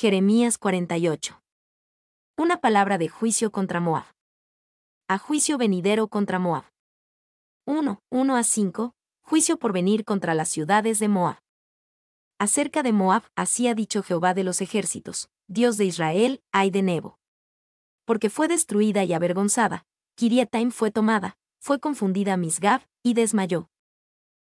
Jeremías 48. Una palabra de juicio contra Moab. A juicio venidero contra Moab. 1. 1 a 5. Juicio por venir contra las ciudades de Moab. Acerca de Moab, así ha dicho Jehová de los ejércitos, Dios de Israel, ay de Nebo. Porque fue destruida y avergonzada, Kiriataim fue tomada, fue confundida Misgab, y desmayó.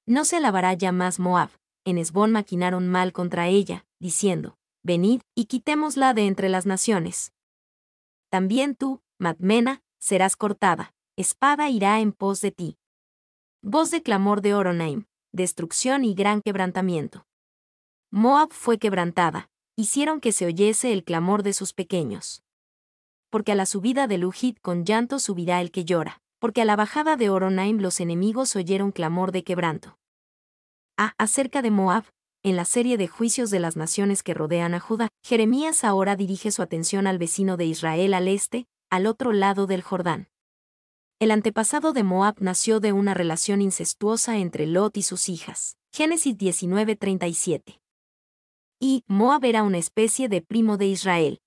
No se alabará ya más Moab, en Esbón maquinaron mal contra ella, diciendo, venid y quitémosla de entre las naciones. También tú, Madmena, serás cortada, espada irá en pos de ti. Voz de clamor de Oronaim, destrucción y gran quebrantamiento. Moab fue quebrantada, hicieron que se oyese el clamor de sus pequeños. Porque a la subida de Lujit con llanto subirá el que llora, porque a la bajada de Oronaim los enemigos oyeron clamor de quebranto. Ah, acerca de Moab, en la serie de juicios de las naciones que rodean a Judá, Jeremías ahora dirige su atención al vecino de Israel al este, al otro lado del Jordán. El antepasado de Moab nació de una relación incestuosa entre Lot y sus hijas. Génesis 19:37. Y Moab era una especie de primo de Israel.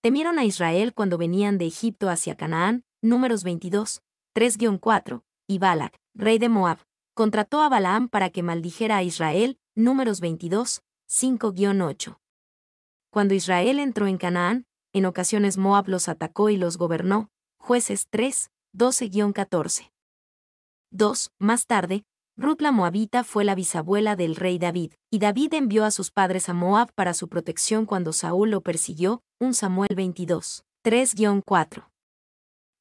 Temieron a Israel cuando venían de Egipto hacia Canaán, números 22, 3-4, y Balak, rey de Moab, contrató a Balaam para que maldijera a Israel, números 22, 5-8. Cuando Israel entró en Canaán, en ocasiones Moab los atacó y los gobernó, jueces 3, 12-14. 2. Más tarde, Ruth la Moabita fue la bisabuela del rey David, y David envió a sus padres a Moab para su protección cuando Saúl lo persiguió, 1 Samuel 22, 3-4.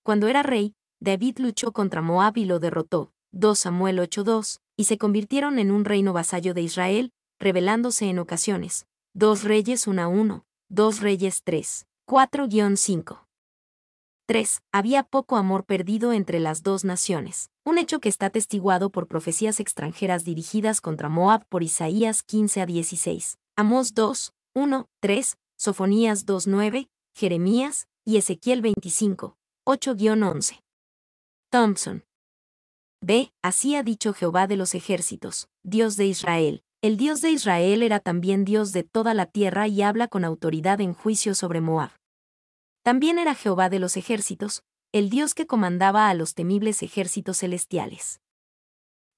Cuando era rey, David luchó contra Moab y lo derrotó, 2 Samuel 8-2, y se convirtieron en un reino vasallo de Israel, revelándose en ocasiones. Dos Reyes 1 a 1, dos Reyes 3, 4-5. 3. Había poco amor perdido entre las dos naciones, un hecho que está testiguado por profecías extranjeras dirigidas contra Moab por Isaías 15 a 16, Amós 2, 1, 3, Sofonías 2, 9, Jeremías y Ezequiel 25, 8-11. Thompson, B. así ha dicho Jehová de los ejércitos, Dios de Israel. El Dios de Israel era también Dios de toda la tierra y habla con autoridad en juicio sobre Moab. También era Jehová de los ejércitos, el Dios que comandaba a los temibles ejércitos celestiales.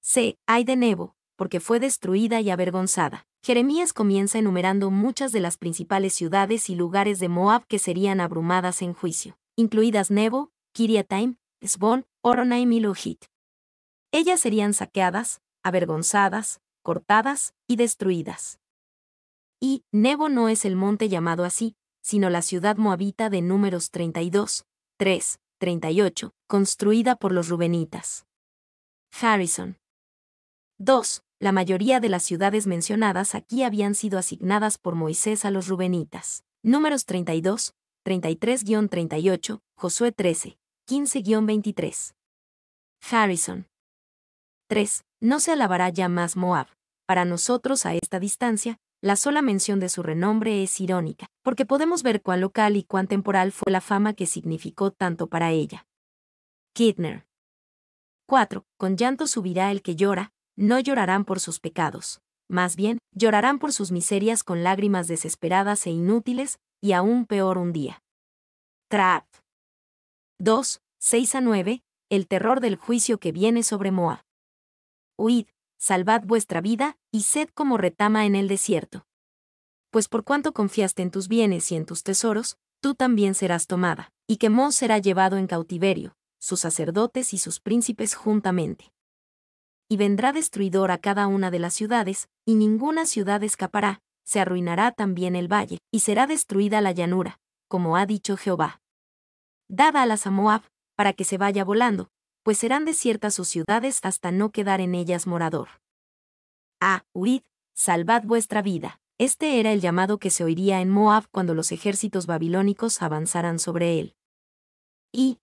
C. Hay de Nebo, porque fue destruida y avergonzada. Jeremías comienza enumerando muchas de las principales ciudades y lugares de Moab que serían abrumadas en juicio, incluidas Nebo, Kiriataim, Esbon, Oronaim y Lohit ellas serían saqueadas, avergonzadas, cortadas y destruidas. Y Nebo no es el monte llamado así, sino la ciudad moabita de números 32, 3, 38, construida por los rubenitas. Harrison. 2. La mayoría de las ciudades mencionadas aquí habían sido asignadas por Moisés a los rubenitas. Números 32, 33-38, Josué 13, 15-23. Harrison. 3. No se alabará ya más Moab. Para nosotros a esta distancia, la sola mención de su renombre es irónica, porque podemos ver cuán local y cuán temporal fue la fama que significó tanto para ella. Kidner. 4. Con llanto subirá el que llora, no llorarán por sus pecados. Más bien, llorarán por sus miserias con lágrimas desesperadas e inútiles, y aún peor un día. Trap. 2. 6 a 9. El terror del juicio que viene sobre Moab huid, salvad vuestra vida, y sed como retama en el desierto. Pues por cuanto confiaste en tus bienes y en tus tesoros, tú también serás tomada, y que será llevado en cautiverio, sus sacerdotes y sus príncipes juntamente. Y vendrá destruidor a cada una de las ciudades, y ninguna ciudad escapará, se arruinará también el valle, y será destruida la llanura, como ha dicho Jehová. Dada a la a para que se vaya volando, pues serán desiertas sus ciudades hasta no quedar en ellas morador. Ah, huid, salvad vuestra vida. Este era el llamado que se oiría en Moab cuando los ejércitos babilónicos avanzaran sobre él. Y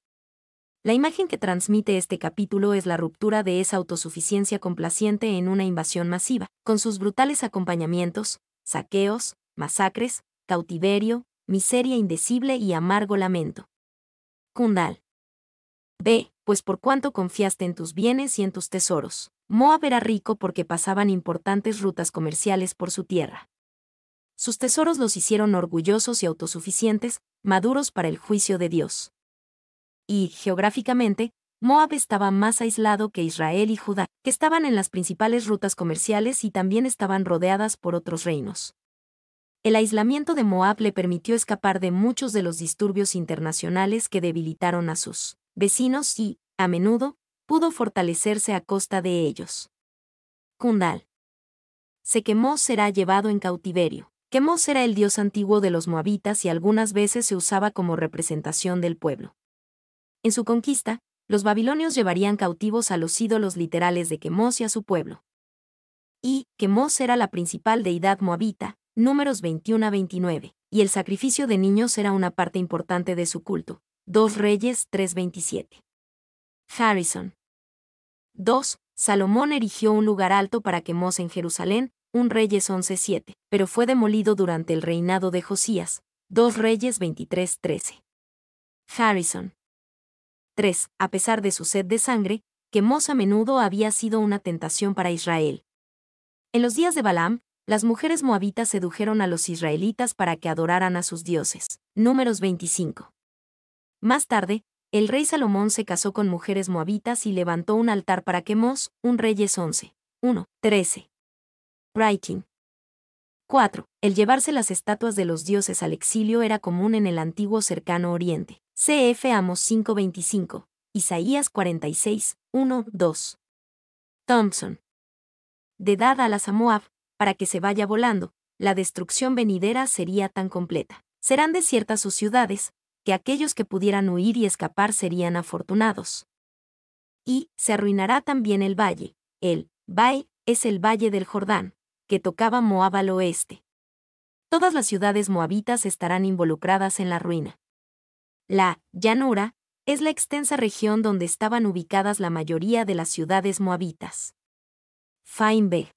la imagen que transmite este capítulo es la ruptura de esa autosuficiencia complaciente en una invasión masiva, con sus brutales acompañamientos, saqueos, masacres, cautiverio, miseria indecible y amargo lamento. Kundal. Ve, pues por cuánto confiaste en tus bienes y en tus tesoros. Moab era rico porque pasaban importantes rutas comerciales por su tierra. Sus tesoros los hicieron orgullosos y autosuficientes, maduros para el juicio de Dios. Y, geográficamente, Moab estaba más aislado que Israel y Judá, que estaban en las principales rutas comerciales y también estaban rodeadas por otros reinos. El aislamiento de Moab le permitió escapar de muchos de los disturbios internacionales que debilitaron a sus vecinos y, a menudo, pudo fortalecerse a costa de ellos. Kundal. Se quemó será llevado en cautiverio. Quemos era el dios antiguo de los moabitas y algunas veces se usaba como representación del pueblo. En su conquista, los babilonios llevarían cautivos a los ídolos literales de Quemos y a su pueblo. Y, Quemos era la principal deidad moabita, números 21 a 29, y el sacrificio de niños era una parte importante de su culto, 2 Reyes 3:27. Harrison. 2. Salomón erigió un lugar alto para que en Jerusalén, un Reyes 11:7, pero fue demolido durante el reinado de Josías, 2 Reyes 23:13. Harrison. 3. A pesar de su sed de sangre, que a menudo había sido una tentación para Israel. En los días de Balaam, las mujeres moabitas sedujeron a los israelitas para que adoraran a sus dioses. Números 25. Más tarde, el rey Salomón se casó con mujeres moabitas y levantó un altar para Quemos, un Reyes 11. 1. 13. Writing. 4. El llevarse las estatuas de los dioses al exilio era común en el antiguo cercano oriente. CF Amos 5.25. Isaías 46. 1. 2. Thompson. De dad a la Samoab, para que se vaya volando, la destrucción venidera sería tan completa. Serán desiertas sus ciudades, que aquellos que pudieran huir y escapar serían afortunados. Y se arruinará también el valle. El bai es el valle del Jordán, que tocaba Moab al oeste. Todas las ciudades moabitas estarán involucradas en la ruina. La llanura es la extensa región donde estaban ubicadas la mayoría de las ciudades moabitas. Fain B.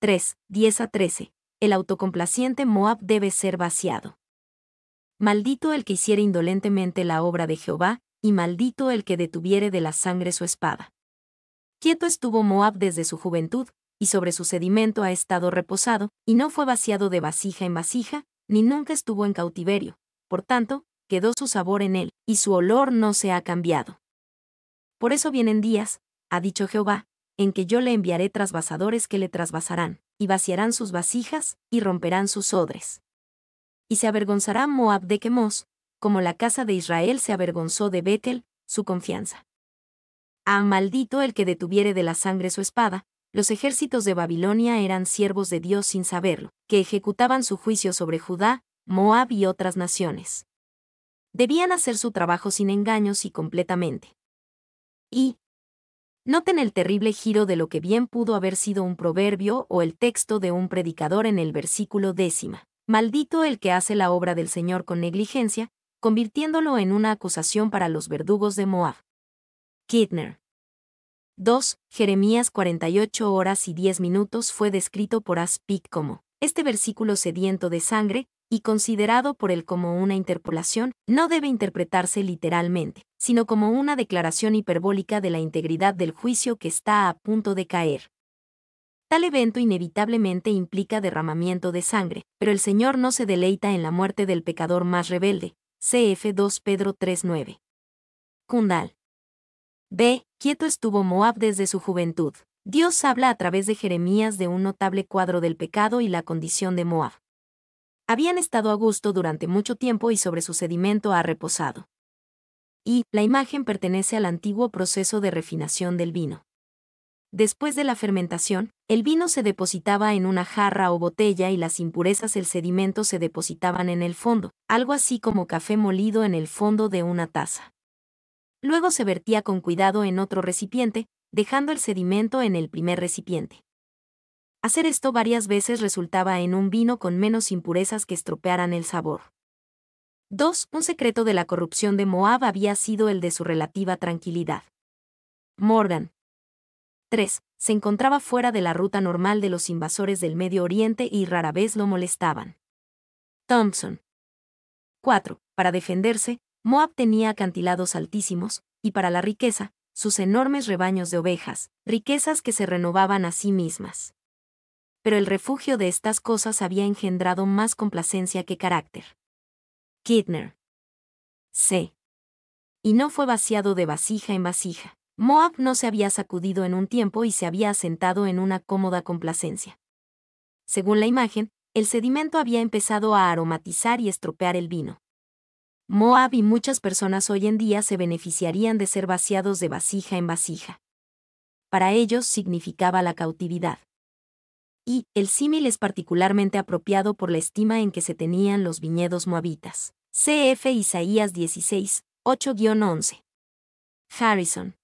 3, 10 a 13. El autocomplaciente Moab debe ser vaciado. Maldito el que hiciere indolentemente la obra de Jehová, y maldito el que detuviere de la sangre su espada. Quieto estuvo Moab desde su juventud, y sobre su sedimento ha estado reposado, y no fue vaciado de vasija en vasija, ni nunca estuvo en cautiverio, por tanto, quedó su sabor en él, y su olor no se ha cambiado. Por eso vienen días, ha dicho Jehová, en que yo le enviaré trasvasadores que le trasvasarán, y vaciarán sus vasijas, y romperán sus odres y se avergonzará Moab de Quemos, como la casa de Israel se avergonzó de Betel, su confianza. A ah, maldito el que detuviere de la sangre su espada, los ejércitos de Babilonia eran siervos de Dios sin saberlo, que ejecutaban su juicio sobre Judá, Moab y otras naciones. Debían hacer su trabajo sin engaños y completamente. Y, Noten el terrible giro de lo que bien pudo haber sido un proverbio o el texto de un predicador en el versículo décima. Maldito el que hace la obra del Señor con negligencia, convirtiéndolo en una acusación para los verdugos de Moab. Kidner. 2. Jeremías 48 horas y 10 minutos fue descrito por Aspic como este versículo sediento de sangre, y considerado por él como una interpolación, no debe interpretarse literalmente, sino como una declaración hiperbólica de la integridad del juicio que está a punto de caer. Tal evento inevitablemente implica derramamiento de sangre, pero el Señor no se deleita en la muerte del pecador más rebelde. CF 2 Pedro 3:9. Kundal. B. Quieto estuvo Moab desde su juventud. Dios habla a través de Jeremías de un notable cuadro del pecado y la condición de Moab. Habían estado a gusto durante mucho tiempo y sobre su sedimento ha reposado. Y, la imagen pertenece al antiguo proceso de refinación del vino. Después de la fermentación, el vino se depositaba en una jarra o botella y las impurezas del sedimento se depositaban en el fondo, algo así como café molido en el fondo de una taza. Luego se vertía con cuidado en otro recipiente, dejando el sedimento en el primer recipiente. Hacer esto varias veces resultaba en un vino con menos impurezas que estropearan el sabor. 2. Un secreto de la corrupción de Moab había sido el de su relativa tranquilidad. Morgan, 3. Se encontraba fuera de la ruta normal de los invasores del Medio Oriente y rara vez lo molestaban. Thompson. 4. Para defenderse, Moab tenía acantilados altísimos, y para la riqueza, sus enormes rebaños de ovejas, riquezas que se renovaban a sí mismas. Pero el refugio de estas cosas había engendrado más complacencia que carácter. Kidner. C. Y no fue vaciado de vasija en vasija. Moab no se había sacudido en un tiempo y se había asentado en una cómoda complacencia. Según la imagen, el sedimento había empezado a aromatizar y estropear el vino. Moab y muchas personas hoy en día se beneficiarían de ser vaciados de vasija en vasija. Para ellos significaba la cautividad. Y el símil es particularmente apropiado por la estima en que se tenían los viñedos moabitas. CF Isaías 16, 8-11. Harrison.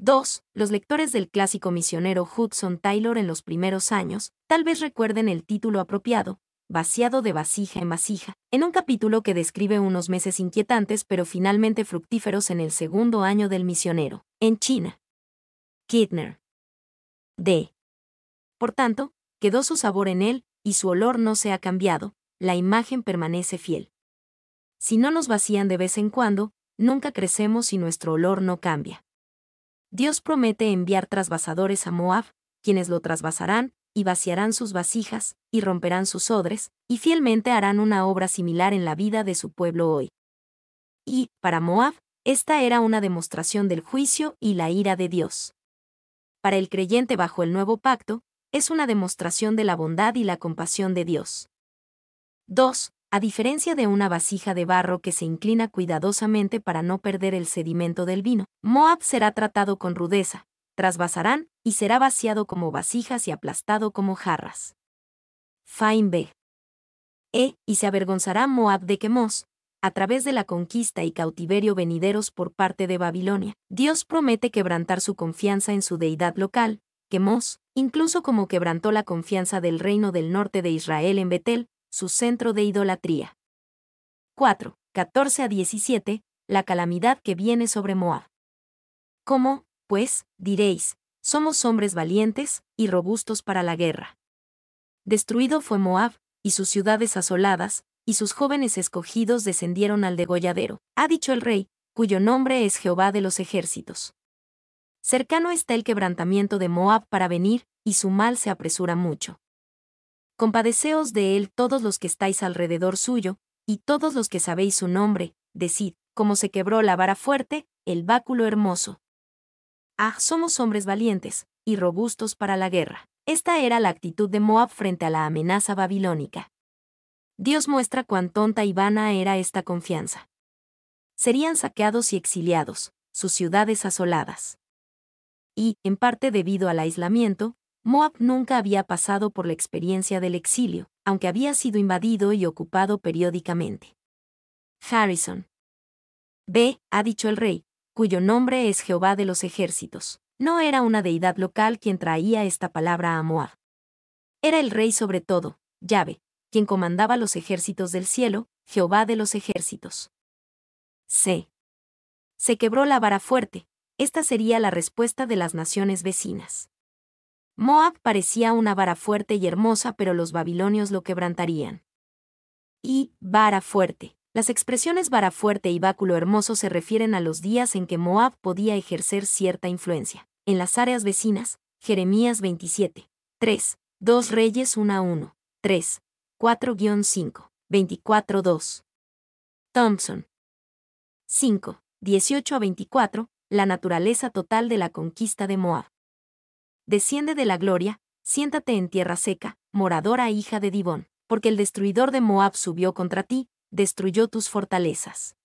2. Los lectores del clásico misionero Hudson Taylor en los primeros años tal vez recuerden el título apropiado, Vaciado de vasija en vasija, en un capítulo que describe unos meses inquietantes pero finalmente fructíferos en el segundo año del misionero, en China. Kidner. D. Por tanto, quedó su sabor en él, y su olor no se ha cambiado, la imagen permanece fiel. Si no nos vacían de vez en cuando, nunca crecemos y nuestro olor no cambia. Dios promete enviar trasvasadores a Moab, quienes lo trasvasarán, y vaciarán sus vasijas, y romperán sus odres, y fielmente harán una obra similar en la vida de su pueblo hoy. Y, para Moab, esta era una demostración del juicio y la ira de Dios. Para el creyente bajo el nuevo pacto, es una demostración de la bondad y la compasión de Dios. 2 a diferencia de una vasija de barro que se inclina cuidadosamente para no perder el sedimento del vino, Moab será tratado con rudeza, trasvasarán y será vaciado como vasijas y aplastado como jarras. Fain E. Eh, y se avergonzará Moab de Quemos, a través de la conquista y cautiverio venideros por parte de Babilonia. Dios promete quebrantar su confianza en su deidad local, Quemos, incluso como quebrantó la confianza del reino del norte de Israel en Betel, su centro de idolatría. 4. 14 a 17. La calamidad que viene sobre Moab. ¿Cómo, pues, diréis, somos hombres valientes y robustos para la guerra? Destruido fue Moab, y sus ciudades asoladas, y sus jóvenes escogidos descendieron al degolladero, ha dicho el rey, cuyo nombre es Jehová de los ejércitos. Cercano está el quebrantamiento de Moab para venir, y su mal se apresura mucho. Compadeceos de él todos los que estáis alrededor suyo, y todos los que sabéis su nombre, decid, como se quebró la vara fuerte, el báculo hermoso. Ah, somos hombres valientes, y robustos para la guerra. Esta era la actitud de Moab frente a la amenaza babilónica. Dios muestra cuán tonta y vana era esta confianza. Serían saqueados y exiliados, sus ciudades asoladas. Y, en parte debido al aislamiento, Moab nunca había pasado por la experiencia del exilio, aunque había sido invadido y ocupado periódicamente. Harrison. B. ha dicho el rey, cuyo nombre es Jehová de los ejércitos. No era una deidad local quien traía esta palabra a Moab. Era el rey sobre todo, llave, quien comandaba los ejércitos del cielo, Jehová de los ejércitos. C. Se quebró la vara fuerte, esta sería la respuesta de las naciones vecinas. Moab parecía una vara fuerte y hermosa, pero los babilonios lo quebrantarían. Y, vara fuerte. Las expresiones vara fuerte y báculo hermoso se refieren a los días en que Moab podía ejercer cierta influencia. En las áreas vecinas, Jeremías 27, 3, 2 Reyes 1 a 1, 3, 4-5, 24-2. Thompson. 5, 18 a 24, la naturaleza total de la conquista de Moab desciende de la gloria, siéntate en tierra seca, moradora hija de Dibón, porque el destruidor de Moab subió contra ti, destruyó tus fortalezas.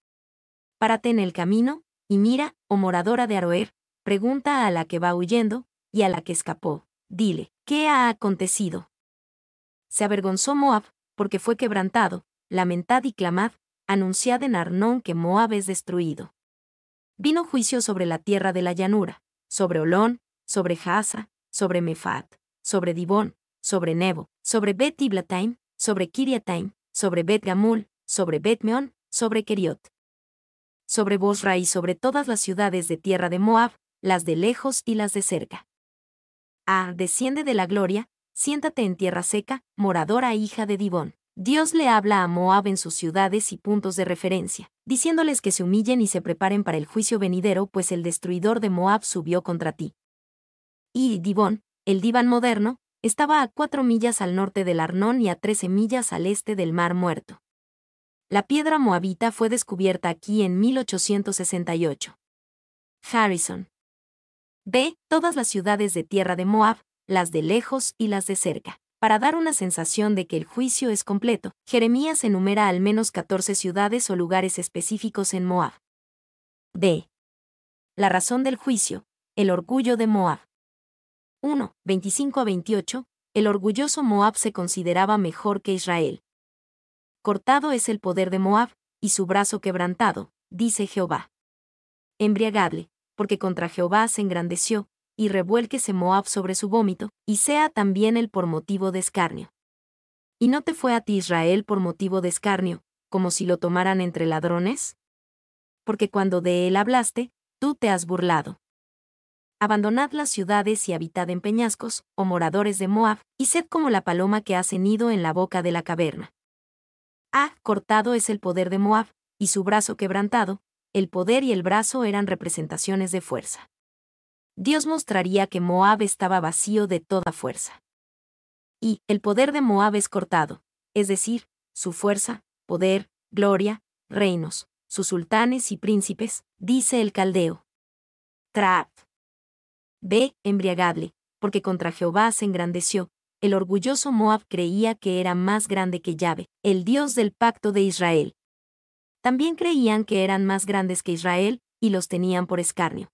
Párate en el camino, y mira, oh moradora de Aroer, pregunta a la que va huyendo, y a la que escapó, dile, ¿qué ha acontecido? Se avergonzó Moab, porque fue quebrantado, lamentad y clamad, anunciad en Arnón que Moab es destruido. Vino juicio sobre la tierra de la llanura, sobre Olón, sobre Jaasa, sobre Mefat, sobre Dibón, sobre Nebo, sobre Bet Iblataim, sobre Kiriataim, sobre Bet Gamul, sobre Bet sobre Keriot. Sobre Bosra y sobre todas las ciudades de tierra de Moab, las de lejos y las de cerca. Ah, desciende de la gloria, siéntate en tierra seca, moradora hija de Dibón. Dios le habla a Moab en sus ciudades y puntos de referencia, diciéndoles que se humillen y se preparen para el juicio venidero, pues el destruidor de Moab subió contra ti y Divón, el diván moderno, estaba a cuatro millas al norte del Arnón y a trece millas al este del Mar Muerto. La piedra moabita fue descubierta aquí en 1868. Harrison. B. Todas las ciudades de tierra de Moab, las de lejos y las de cerca. Para dar una sensación de que el juicio es completo, Jeremías enumera al menos 14 ciudades o lugares específicos en Moab. D. La razón del juicio, el orgullo de Moab. 1, 25-28, el orgulloso Moab se consideraba mejor que Israel. Cortado es el poder de Moab, y su brazo quebrantado, dice Jehová. Embriagable, porque contra Jehová se engrandeció, y revuélquese Moab sobre su vómito, y sea también él por motivo de escarnio. ¿Y no te fue a ti Israel por motivo de escarnio, como si lo tomaran entre ladrones? Porque cuando de él hablaste, tú te has burlado abandonad las ciudades y habitad en peñascos, o oh moradores de Moab, y sed como la paloma que hace nido en la boca de la caverna. Ah, cortado es el poder de Moab, y su brazo quebrantado, el poder y el brazo eran representaciones de fuerza. Dios mostraría que Moab estaba vacío de toda fuerza. Y, el poder de Moab es cortado, es decir, su fuerza, poder, gloria, reinos, sus sultanes y príncipes, dice el caldeo. Trap. B. Embriagable, porque contra Jehová se engrandeció. El orgulloso Moab creía que era más grande que Yahvé, el Dios del pacto de Israel. También creían que eran más grandes que Israel, y los tenían por escarnio.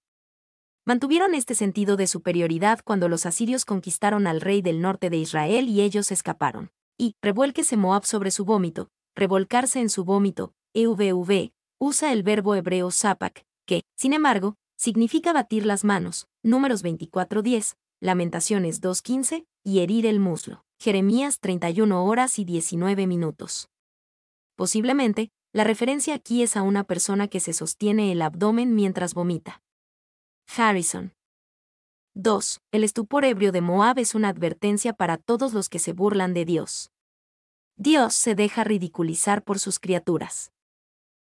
Mantuvieron este sentido de superioridad cuando los asirios conquistaron al rey del norte de Israel y ellos escaparon. Y, revuélquese Moab sobre su vómito, revolcarse en su vómito, EVV, usa el verbo hebreo zapak, que, sin embargo, significa batir las manos, números 24.10, Lamentaciones 2.15, y herir el muslo, Jeremías 31 horas y 19 minutos. Posiblemente, la referencia aquí es a una persona que se sostiene el abdomen mientras vomita. Harrison. 2. El estupor ebrio de Moab es una advertencia para todos los que se burlan de Dios. Dios se deja ridiculizar por sus criaturas.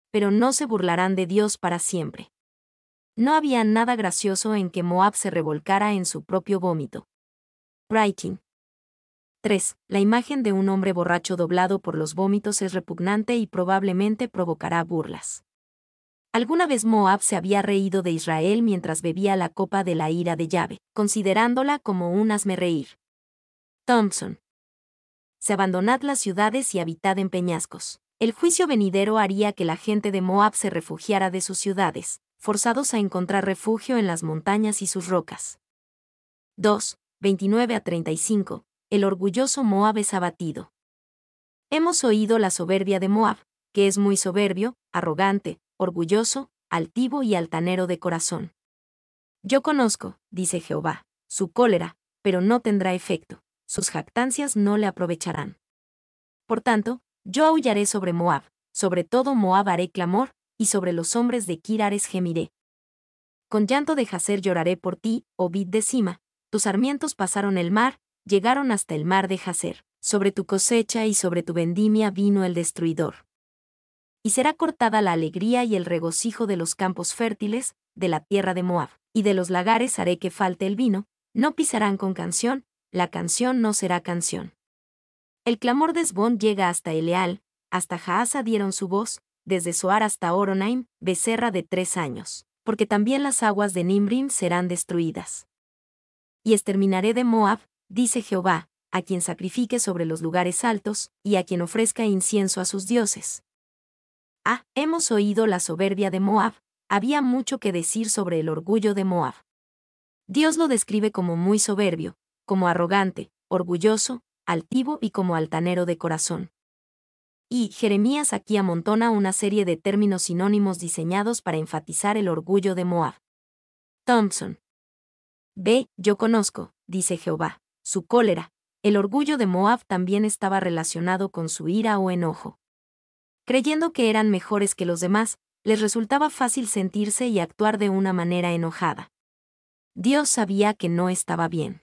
Pero no se burlarán de Dios para siempre. No había nada gracioso en que Moab se revolcara en su propio vómito. Writing. 3. La imagen de un hombre borracho doblado por los vómitos es repugnante y probablemente provocará burlas. Alguna vez Moab se había reído de Israel mientras bebía la copa de la ira de llave, considerándola como un reír. Thompson. Se abandonad las ciudades y habitad en peñascos. El juicio venidero haría que la gente de Moab se refugiara de sus ciudades, forzados a encontrar refugio en las montañas y sus rocas. 2. 29 a 35. El orgulloso Moab es abatido. Hemos oído la soberbia de Moab, que es muy soberbio, arrogante, orgulloso, altivo y altanero de corazón. Yo conozco, dice Jehová, su cólera, pero no tendrá efecto, sus jactancias no le aprovecharán. Por tanto, yo aullaré sobre Moab, sobre todo Moab haré clamor, y sobre los hombres de Kirares gemiré. Con llanto de Jacer lloraré por ti, Ovid oh de cima, tus sarmientos pasaron el mar, llegaron hasta el mar de Jacer, sobre tu cosecha y sobre tu vendimia vino el destruidor. Y será cortada la alegría y el regocijo de los campos fértiles, de la tierra de Moab, y de los lagares haré que falte el vino, no pisarán con canción, la canción no será canción. El clamor de Esbón llega hasta Eleal, hasta Jaasa dieron su voz, desde Soar hasta Oronaim, becerra de tres años, porque también las aguas de Nimrim serán destruidas. Y exterminaré de Moab, dice Jehová, a quien sacrifique sobre los lugares altos, y a quien ofrezca incienso a sus dioses. Ah, hemos oído la soberbia de Moab, había mucho que decir sobre el orgullo de Moab. Dios lo describe como muy soberbio, como arrogante, orgulloso, altivo y como altanero de corazón. Y Jeremías aquí amontona una serie de términos sinónimos diseñados para enfatizar el orgullo de Moab. Thompson. Ve, yo conozco, dice Jehová, su cólera. El orgullo de Moab también estaba relacionado con su ira o enojo. Creyendo que eran mejores que los demás, les resultaba fácil sentirse y actuar de una manera enojada. Dios sabía que no estaba bien.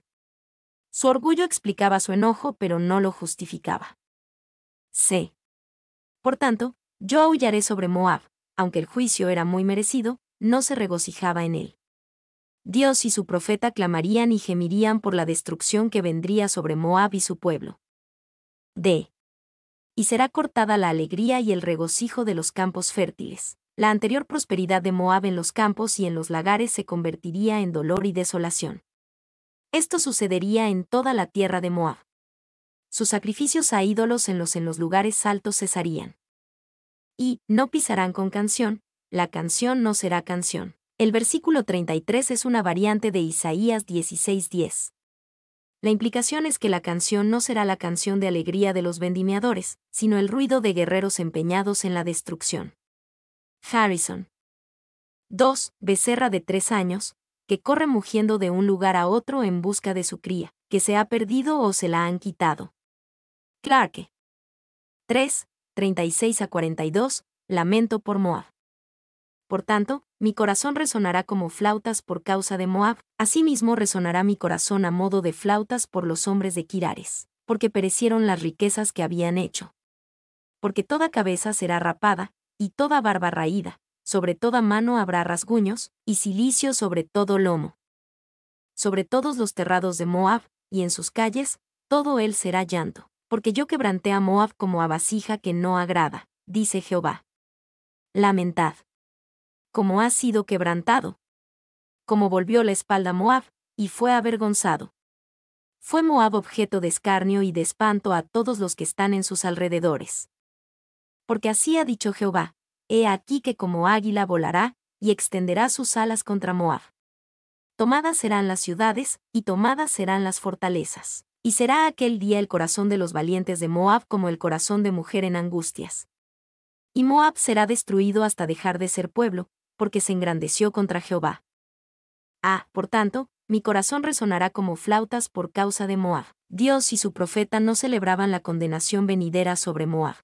Su orgullo explicaba su enojo, pero no lo justificaba. C. Por tanto, yo aullaré sobre Moab, aunque el juicio era muy merecido, no se regocijaba en él. Dios y su profeta clamarían y gemirían por la destrucción que vendría sobre Moab y su pueblo. D. Y será cortada la alegría y el regocijo de los campos fértiles. La anterior prosperidad de Moab en los campos y en los lagares se convertiría en dolor y desolación. Esto sucedería en toda la tierra de Moab sus sacrificios a ídolos en los en los lugares altos cesarían. Y, no pisarán con canción, la canción no será canción. El versículo 33 es una variante de Isaías 16:10. La implicación es que la canción no será la canción de alegría de los vendimiadores, sino el ruido de guerreros empeñados en la destrucción. Harrison. 2. Becerra de tres años, que corre mugiendo de un lugar a otro en busca de su cría, que se ha perdido o se la han quitado. Clarke. 3, 36 a 42, Lamento por Moab. Por tanto, mi corazón resonará como flautas por causa de Moab, asimismo resonará mi corazón a modo de flautas por los hombres de Kirares, porque perecieron las riquezas que habían hecho. Porque toda cabeza será rapada, y toda barba raída, sobre toda mano habrá rasguños, y silicio sobre todo lomo. Sobre todos los terrados de Moab, y en sus calles, todo él será llanto porque yo quebranté a Moab como a vasija que no agrada, dice Jehová. Lamentad. Como ha sido quebrantado. Como volvió la espalda Moab, y fue avergonzado. Fue Moab objeto de escarnio y de espanto a todos los que están en sus alrededores. Porque así ha dicho Jehová, he aquí que como águila volará, y extenderá sus alas contra Moab. Tomadas serán las ciudades, y tomadas serán las fortalezas y será aquel día el corazón de los valientes de Moab como el corazón de mujer en angustias. Y Moab será destruido hasta dejar de ser pueblo, porque se engrandeció contra Jehová. Ah, por tanto, mi corazón resonará como flautas por causa de Moab. Dios y su profeta no celebraban la condenación venidera sobre Moab.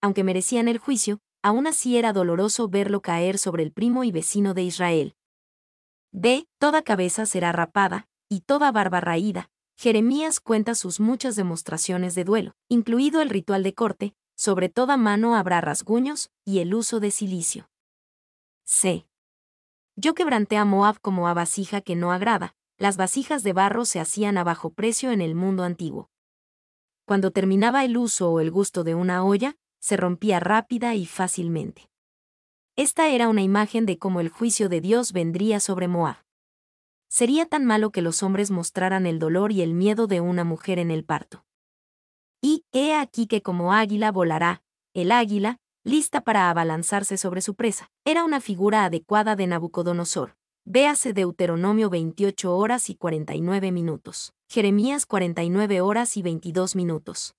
Aunque merecían el juicio, aún así era doloroso verlo caer sobre el primo y vecino de Israel. B. Toda cabeza será rapada, y toda barba raída, Jeremías cuenta sus muchas demostraciones de duelo, incluido el ritual de corte, sobre toda mano habrá rasguños y el uso de silicio. C. Yo quebranté a Moab como a vasija que no agrada, las vasijas de barro se hacían a bajo precio en el mundo antiguo. Cuando terminaba el uso o el gusto de una olla, se rompía rápida y fácilmente. Esta era una imagen de cómo el juicio de Dios vendría sobre Moab sería tan malo que los hombres mostraran el dolor y el miedo de una mujer en el parto. Y, he aquí que como águila volará, el águila, lista para abalanzarse sobre su presa, era una figura adecuada de Nabucodonosor. Véase Deuteronomio 28 horas y 49 minutos. Jeremías 49 horas y 22 minutos.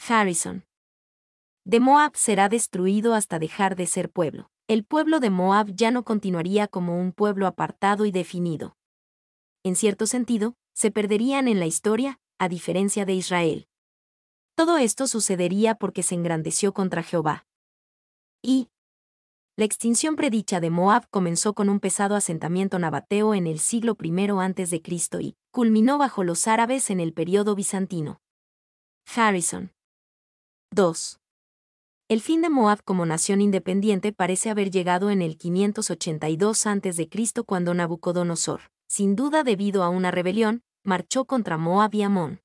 Harrison. De Moab será destruido hasta dejar de ser pueblo el pueblo de Moab ya no continuaría como un pueblo apartado y definido, en cierto sentido, se perderían en la historia, a diferencia de Israel. Todo esto sucedería porque se engrandeció contra Jehová. Y la extinción predicha de Moab comenzó con un pesado asentamiento nabateo en el siglo I a.C. y culminó bajo los árabes en el periodo bizantino. Harrison. 2. El fin de Moab como nación independiente parece haber llegado en el 582 a.C. cuando Nabucodonosor, sin duda debido a una rebelión, marchó contra Moab y Amón.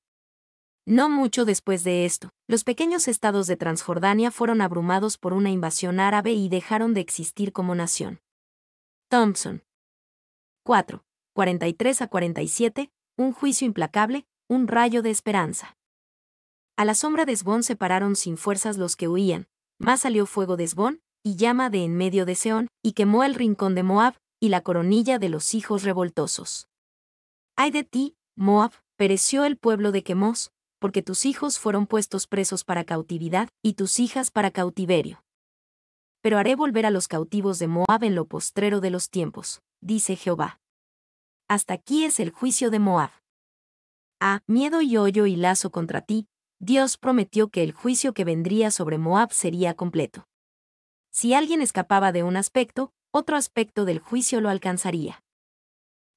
No mucho después de esto, los pequeños estados de Transjordania fueron abrumados por una invasión árabe y dejaron de existir como nación. Thompson. 4. 43 a 47, un juicio implacable, un rayo de esperanza. A la sombra de Esbón se pararon sin fuerzas los que huían, más salió fuego de Esbón, y llama de en medio de Seón, y quemó el rincón de Moab, y la coronilla de los hijos revoltosos. Ay de ti, Moab, pereció el pueblo de Quemos, porque tus hijos fueron puestos presos para cautividad, y tus hijas para cautiverio. Pero haré volver a los cautivos de Moab en lo postrero de los tiempos, dice Jehová. Hasta aquí es el juicio de Moab. Ah, miedo y hoyo y lazo contra ti, Dios prometió que el juicio que vendría sobre Moab sería completo. Si alguien escapaba de un aspecto, otro aspecto del juicio lo alcanzaría.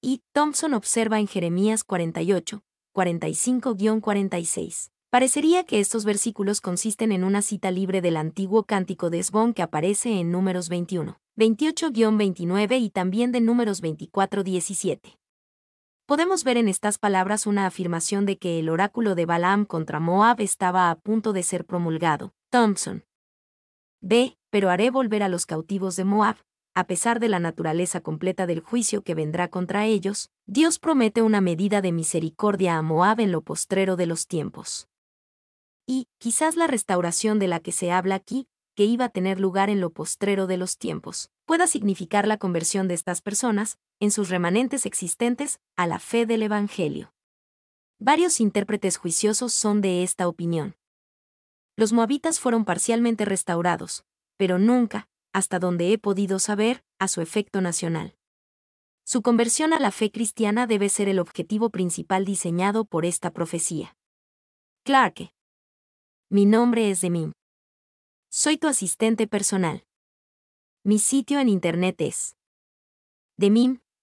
Y Thompson observa en Jeremías 48, 45-46. Parecería que estos versículos consisten en una cita libre del antiguo cántico de Esbón que aparece en Números 21, 28-29 y también de Números 24-17. Podemos ver en estas palabras una afirmación de que el oráculo de Balaam contra Moab estaba a punto de ser promulgado. Thompson. B. Pero haré volver a los cautivos de Moab, a pesar de la naturaleza completa del juicio que vendrá contra ellos, Dios promete una medida de misericordia a Moab en lo postrero de los tiempos. Y, quizás la restauración de la que se habla aquí, que iba a tener lugar en lo postrero de los tiempos, pueda significar la conversión de estas personas, en sus remanentes existentes, a la fe del Evangelio. Varios intérpretes juiciosos son de esta opinión. Los moabitas fueron parcialmente restaurados, pero nunca, hasta donde he podido saber, a su efecto nacional. Su conversión a la fe cristiana debe ser el objetivo principal diseñado por esta profecía. Clarke. Mi nombre es Demim. Soy tu asistente personal. Mi sitio en internet es demim.es.tl.